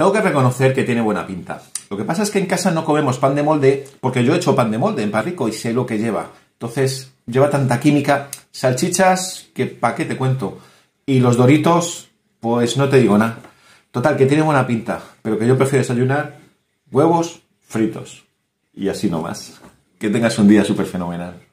Tengo que reconocer que tiene buena pinta. Lo que pasa es que en casa no comemos pan de molde, porque yo he hecho pan de molde en Parrico y sé lo que lleva. Entonces, lleva tanta química, salchichas, que pa' qué te cuento. Y los doritos, pues no te digo nada. Total, que tiene buena pinta, pero que yo prefiero desayunar huevos fritos. Y así nomás. Que tengas un día súper fenomenal.